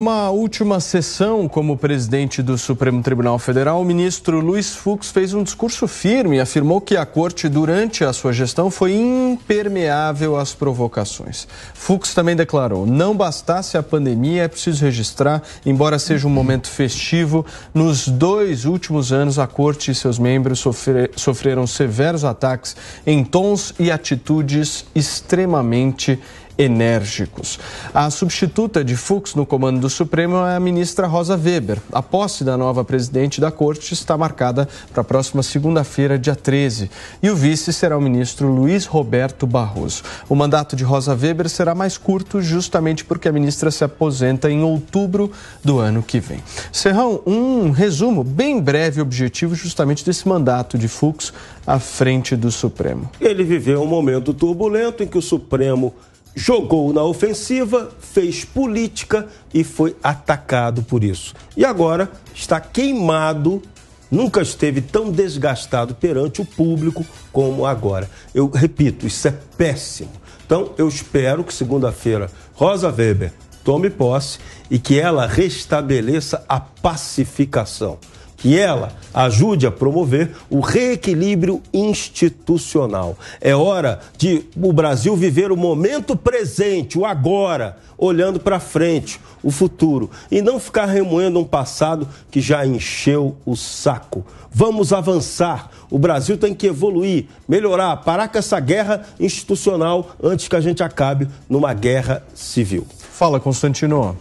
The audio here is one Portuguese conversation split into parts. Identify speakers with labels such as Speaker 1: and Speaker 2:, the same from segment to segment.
Speaker 1: Uma última sessão como presidente do Supremo Tribunal Federal, o ministro Luiz Fux fez um discurso firme e afirmou que a corte, durante a sua gestão, foi impermeável às provocações. Fux também declarou: não bastasse a pandemia, é preciso registrar, embora seja um momento festivo, nos dois últimos anos a corte e seus membros sofre, sofreram severos ataques em tons e atitudes extremamente enérgicos. A substituta de Fux no comando do Supremo é a ministra Rosa Weber. A posse da nova presidente da corte está marcada para a próxima segunda-feira, dia 13. E o vice será o ministro Luiz Roberto Barroso. O mandato de Rosa Weber será mais curto, justamente porque a ministra se aposenta em outubro do ano que vem. Serrão, um resumo bem breve e objetivo justamente desse mandato de Fux à frente do Supremo.
Speaker 2: Ele viveu um momento turbulento em que o Supremo jogou na ofensiva, fez política e foi atacado por isso. E agora está queimado, nunca esteve tão desgastado perante o público como agora. Eu repito, isso é péssimo. Então eu espero que segunda-feira Rosa Weber tome posse e que ela restabeleça a pacificação que ela ajude a promover o reequilíbrio institucional. É hora de o Brasil viver o momento presente, o agora, olhando para frente, o futuro, e não ficar remoendo um passado que já encheu o saco. Vamos avançar. O Brasil tem que evoluir, melhorar, parar com essa guerra institucional antes que a gente acabe numa guerra
Speaker 1: civil. Fala, Constantino.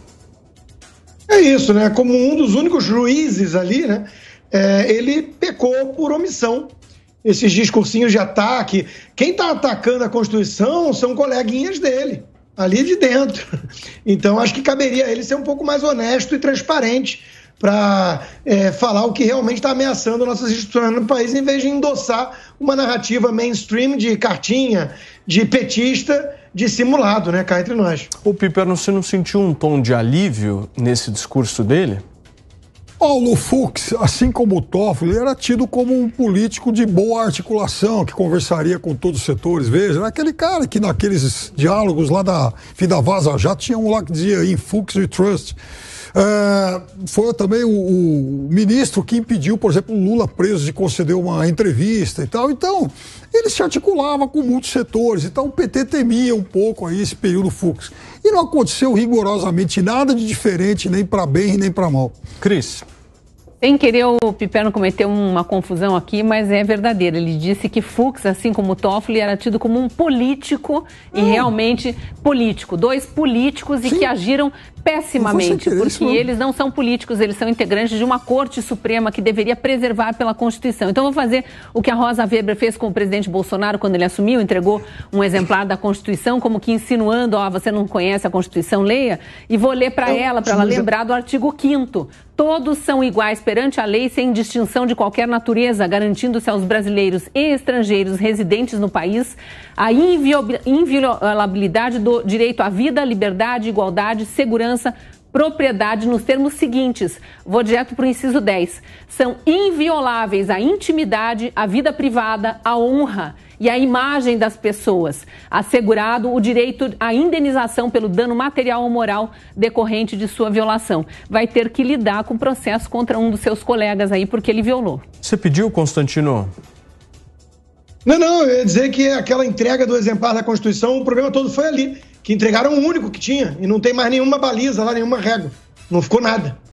Speaker 3: É isso, né? Como um dos únicos juízes ali, né? É, ele pecou por omissão. Esses discursinhos de ataque. Quem está atacando a Constituição são coleguinhas dele, ali de dentro. Então, acho que caberia a ele ser um pouco mais honesto e transparente para é, falar o que realmente está ameaçando nossas instituições no país, em vez de endossar uma narrativa mainstream de cartinha, de petista, de simulado, né, cá entre nós. O Piper,
Speaker 1: você não sentiu um tom de alívio
Speaker 3: nesse discurso dele? Paulo Fux, assim como o Toffoli, era tido
Speaker 4: como um político de boa articulação, que conversaria com todos os setores. Veja, era aquele cara que naqueles diálogos lá da Fida Vaza já tinha um lá que dizia em Fux e Trust. Ah, foi também o, o, ministro que impediu, por exemplo, Lula preso de conceder uma entrevista e tal. Então, ele se articulava com muitos setores. Então, o PT temia um pouco aí esse período Fux. E não aconteceu rigorosamente nada de diferente, nem para bem, nem para mal. Cris.
Speaker 5: Sem querer, o Piperno cometeu uma confusão aqui, mas é verdadeira. Ele disse que Fux, assim como Toffoli, era tido como um político e hum. realmente político. Dois políticos Sim. e que agiram pessimamente, porque eles não são políticos, eles são integrantes de uma Corte Suprema que deveria preservar pela Constituição. Então, vou fazer o que a Rosa Weber fez com o presidente Bolsonaro quando ele assumiu, entregou um exemplar da Constituição, como que insinuando: ó, oh, você não conhece a Constituição, leia, e vou ler para ela, para ela lembrar do artigo 5. Todos são iguais perante a lei, sem distinção de qualquer natureza, garantindo-se aos brasileiros e estrangeiros residentes no país a inviolabilidade do direito à vida, liberdade, igualdade, segurança propriedade nos termos seguintes. Vou direto para o inciso 10. São invioláveis a intimidade, a vida privada, a honra e a imagem das pessoas, assegurado o direito à indenização pelo dano material ou moral decorrente de sua violação. Vai ter que lidar com o processo contra um dos seus colegas aí porque ele violou.
Speaker 1: Você pediu, Constantino?
Speaker 3: Não, não, eu ia dizer que aquela entrega do exemplar da Constituição, o problema todo foi ali, que entregaram o único que tinha, e não tem mais nenhuma baliza lá, nenhuma régua.
Speaker 2: Não ficou nada.